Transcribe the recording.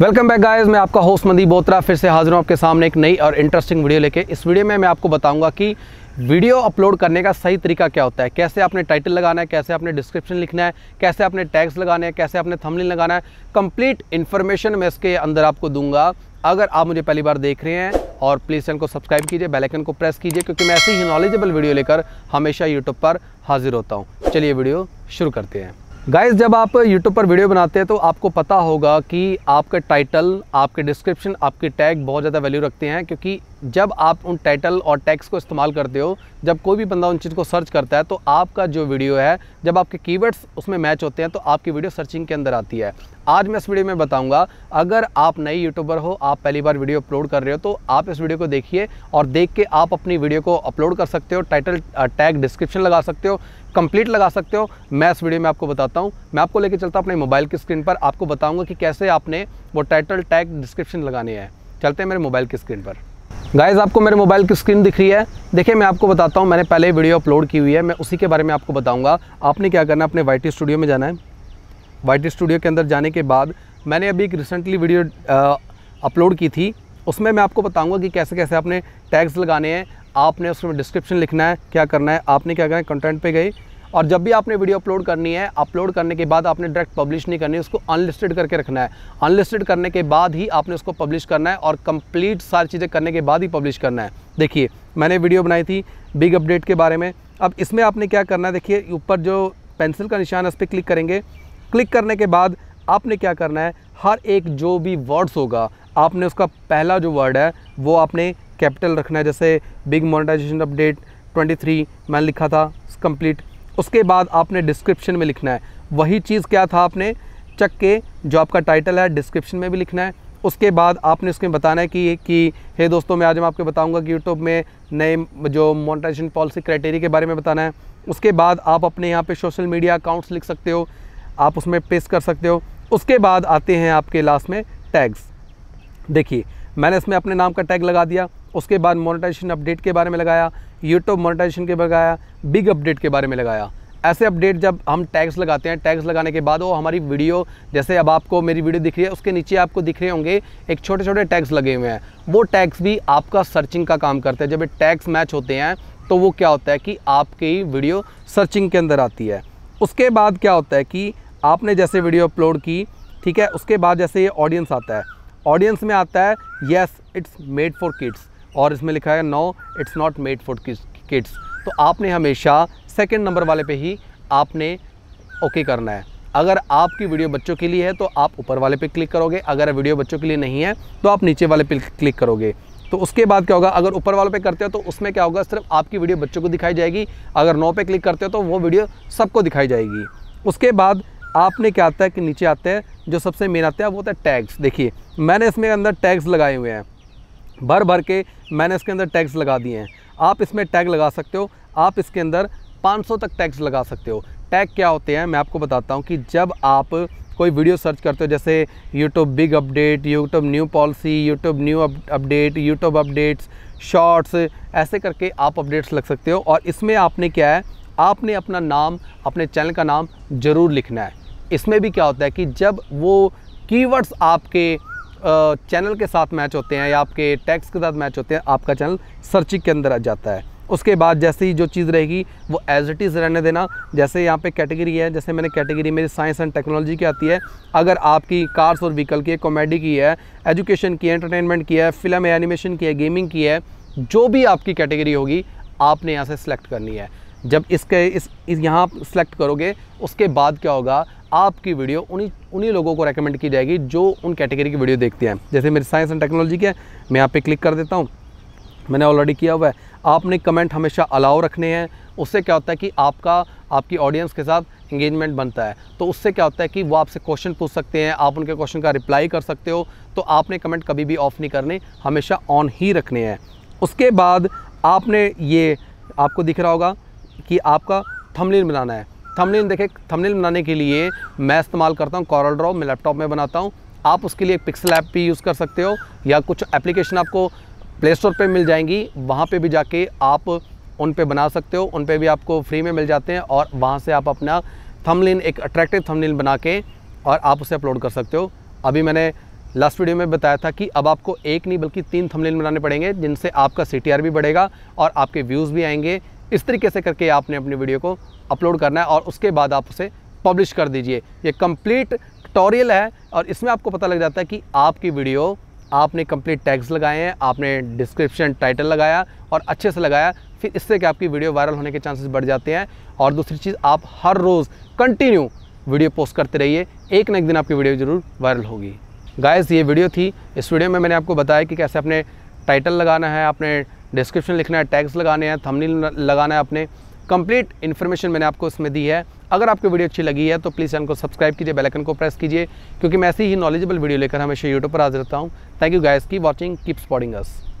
welcome back guys मैं आपका host मंदी बोत्रा फिर से हाजिर हूँ आपके सामने एक नई और इंटरेस्टिंग वीडियो लेके इस वीडियो में मैं आपको बताऊंगा कि वीडियो अपलोड करने का सही तरीका क्या होता है कैसे आपने टाइटल लगाना है कैसे आपने डिस्क्रिप्शन लिखना है कैसे आपने टैग्स लगाने हैं कैसे आपने थमलिन लगाना है कंप्लीट इन्फॉर्मेशन मैं इसके अंदर आपको दूंगा अगर आप मुझे पहली बार देख रहे हैं और प्लीज़ चैनल को सब्सक्राइब कीजिए बेलाइकन को प्रेस कीजिए क्योंकि मैं ऐसे ही नॉलेजेबल वीडियो लेकर हमेशा यूट्यूब पर हाजिर होता हूँ चलिए वीडियो शुरू करते हैं गाइस जब आप यूट्यूब पर वीडियो बनाते हैं तो आपको पता होगा कि आपके टाइटल आपके डिस्क्रिप्शन आपके टैग बहुत ज़्यादा वैल्यू रखते हैं क्योंकि जब आप उन टाइटल और टैग्स को इस्तेमाल करते हो जब कोई भी बंदा उन चीज़ को सर्च करता है तो आपका जो वीडियो है जब आपके कीवर्ड्स उसमें मैच होते हैं तो आपकी वीडियो सर्चिंग के अंदर आती है आज मैं इस वीडियो में बताऊंगा अगर आप नए यूट्यूबर हो आप पहली बार वीडियो अपलोड कर रहे हो तो आप इस वीडियो को देखिए और देख के आप अपनी वीडियो को अपलोड कर सकते हो टाइटल टैग डिस्क्रिप्शन लगा सकते हो कंप्लीट लगा सकते हो मैं इस वीडियो में आपको बताता हूँ मैं आपको लेकर चलता हूँ अपने मोबाइल की स्क्रीन पर आपको बताऊँगा कि कैसे आपने वो टाइटल टैग डिस्क्रिप्शन लगाने हैं चलते हैं मेरे मोबाइल की स्क्रीन पर गाइज आपको मेरे मोबाइल की स्क्रीन दिख रही है देखिए मैं आपको बताता हूँ मैंने पहले वीडियो अपलोड की हुई है मैं उसी के बारे में आपको बताऊँगा आपने क्या करना है अपने वाई स्टूडियो में जाना है वाइट स्टूडियो के अंदर जाने के बाद मैंने अभी एक रिसेंटली वीडियो अपलोड की थी उसमें मैं आपको बताऊंगा कि कैसे कैसे आपने टैग्स लगाने हैं आपने उसमें डिस्क्रिप्शन लिखना है क्या करना है आपने क्या करना है कंटेंट पे गए और जब भी आपने वीडियो अपलोड करनी है अपलोड करने के बाद आपने डायरेक्ट पब्लिश नहीं करनी उसको अनलिस्टेड करके रखना है अनलिस्टेड करने के बाद ही आपने उसको पब्लिश करना है और कंप्लीट सारी चीज़ें करने के बाद ही पब्लिश करना है देखिए मैंने वीडियो बनाई थी बिग अपडेट के बारे में अब इसमें आपने क्या करना है देखिए ऊपर जो पेंसिल का निशान है उस पर क्लिक करेंगे क्लिक करने के बाद आपने क्या करना है हर एक जो भी वर्ड्स होगा आपने उसका पहला जो वर्ड है वो आपने कैपिटल रखना है जैसे बिग मोनेटाइजेशन अपडेट 23 मैंने लिखा था कंप्लीट उसके बाद आपने डिस्क्रिप्शन में लिखना है वही चीज़ क्या था आपने चक के जो आपका टाइटल है डिस्क्रिप्शन में भी लिखना है उसके बाद आपने उसमें बताना है कि कि हे दोस्तों मैं आज मैं आपको बताऊंगा कि यूट्यूब में नए जो मोनेटाइजेशन पॉलिसी क्राइटेरिया के बारे में बताना है उसके बाद आप अपने यहाँ पे सोशल मीडिया अकाउंट्स लिख सकते हो आप उसमें पेस्ट कर सकते हो उसके बाद आते हैं आपके लास्ट में टैग्स देखिए मैंने इसमें अपने नाम का टैग लगा दिया उसके बाद मोनेटाइजेशन अपडेट के बारे में लगाया यूट्यूब मोनेटाइजेशन के लगाया बिग अपडेट के बारे में लगाया ऐसे अपडेट जब हम टैग्स लगाते हैं टैग्स लगाने के बाद वो हमारी वीडियो जैसे अब आपको मेरी वीडियो दिख रही है उसके नीचे आपको दिख रहे होंगे एक छोटे छोटे टैग्स लगे हुए हैं वो टैग्स भी आपका सर्चिंग का काम करते हैं जब ये टैग्स मैच होते हैं तो वो क्या होता है कि आपकी वीडियो सर्चिंग के अंदर आती है उसके बाद क्या होता है कि आपने जैसे वीडियो अपलोड की ठीक है उसके बाद जैसे ये ऑडियंस आता है ऑडियंस में आता है yes it's made for kids और इसमें लिखा है no it's not made for kids तो आपने हमेशा सेकेंड नंबर वाले पे ही आपने ओके okay करना है अगर आपकी वीडियो बच्चों के लिए है तो आप ऊपर वाले पे क्लिक करोगे अगर वीडियो बच्चों के लिए नहीं है तो आप नीचे वाले पे क्लिक करोगे तो उसके बाद क्या होगा अगर ऊपर वाले पे करते हो तो उसमें क्या होगा सिर्फ आपकी वीडियो बच्चों को दिखाई जाएगी अगर नौ पे क्लिक करते हो तो वो वीडियो सबको दिखाई जाएगी उसके बाद आपने क्या आता है कि नीचे आते हैं जो सबसे मेन आता है वो होता है टैग्स देखिए मैंने इसमें अंदर टैग्स लगाए हुए हैं भर भर के मैंने इसके अंदर टैग्स लगा दिए हैं आप इसमें टैग लगा सकते हो आप इसके अंदर 500 तक टैग्स लगा सकते हो टैग क्या होते हैं मैं आपको बताता हूँ कि जब आप कोई वीडियो सर्च करते हो जैसे YouTube big update YouTube new policy YouTube new update YouTube updates shorts ऐसे करके आप अपडेट्स लग सकते हो और इसमें आपने क्या है आपने अपना नाम अपने चैनल का नाम ज़रूर लिखना है इसमें भी क्या होता है कि जब वो कीवर्ड्स आपके चैनल के साथ मैच होते हैं या आपके टैक्स के साथ मैच होते हैं आपका चैनल सर्चिंग के अंदर आ जाता है उसके बाद जैसे ही जो चीज़ रहेगी वो एज इट इज़ रहने देना जैसे यहाँ पे कैटेगरी है जैसे मैंने कैटेगरी मेरी साइंस एंड टेक्नोलॉजी की आती है अगर आपकी कार्स और व्हीकल की है कॉमेडी की है एजुकेशन की है एंटरटेनमेंट की है फिल्म है एनिमेशन की है गेमिंग की है जो भी आपकी कैटेगरी होगी आपने यहाँ से सिलेक्ट करनी है जब इसके इस, इस यहाँ सेलेक्ट करोगे उसके बाद क्या होगा आपकी वीडियो उन्हीं उन्हीं लोगों को रेकमेंड की जाएगी जो उन कैटेगरी की वीडियो देखते हैं जैसे मेरे साइंस एंड टेक्नोलॉजी के मैं यहाँ पे क्लिक कर देता हूँ मैंने ऑलरेडी किया हुआ है आपने कमेंट हमेशा अलाउ रखने हैं उससे क्या होता है कि आपका आपकी ऑडियंस के साथ इंगेजमेंट बनता है तो उससे क्या होता है कि वो आपसे क्वेश्चन पूछ सकते हैं आप उनके क्वेश्चन का रिप्लाई कर सकते हो तो आपने कमेंट कभी भी ऑफ नहीं करने हमेशा ऑन ही रखने हैं उसके बाद आपने ये आपको दिख रहा होगा कि आपका थंबनेल बनाना है थंबनेल देखें थंबनेल बनाने के लिए मैं इस्तेमाल करता हूँ कॉरल ड्रॉ मैं लैपटॉप में बनाता हूँ आप उसके लिए पिक्सल ऐप भी यूज़ कर सकते हो या कुछ एप्लीकेशन आपको प्ले स्टोर पर मिल जाएंगी वहाँ पर भी जाके आप उन पर बना सकते हो उन पर भी आपको फ्री में मिल जाते हैं और वहाँ से आप अपना थमलिन एक अट्रैक्टिव थमलिन बना के और आप उसे अपलोड कर सकते हो अभी मैंने लास्ट वीडियो में बताया था कि अब आपको एक नहीं बल्कि तीन थमलिन बनाने पड़ेंगे जिनसे आपका सी भी बढ़ेगा और आपके व्यूज़ भी आएंगे इस तरीके से करके आपने अपनी वीडियो को अपलोड करना है और उसके बाद आप उसे पब्लिश कर दीजिए ये कंप्लीट ट्यूटोरियल है और इसमें आपको पता लग जाता है कि आपकी वीडियो आपने कंप्लीट टैग्स लगाए हैं आपने डिस्क्रिप्शन टाइटल लगाया और अच्छे से लगाया फिर इससे कि आपकी वीडियो वायरल होने के चांसेस बढ़ जाते हैं और दूसरी चीज़ आप हर रोज़ कंटिन्यू वीडियो पोस्ट करते रहिए एक ना एक दिन आपकी वीडियो ज़रूर वायरल होगी गायस ये वीडियो थी इस वीडियो में मैंने आपको बताया कि कैसे अपने टाइटल लगाना है अपने डिस्क्रिप्शन लिखना है टैग्स लगाने हैं थमनी लगाना है अपने कंप्लीट इन्फॉर्मेशन मैंने आपको इसमें दी है अगर आपको वीडियो अच्छी लगी है तो प्लीज़ चैनल को सब्सक्राइब कीजिए बेल आइकन को प्रेस कीजिए क्योंकि मैं ऐसे ही नॉलेजेबल वीडियो लेकर हमेशा यूट्यूब पर हाजिर रहता हूँ थैंक यू गाइस की वॉचिंग कीप स्पॉटिंग अस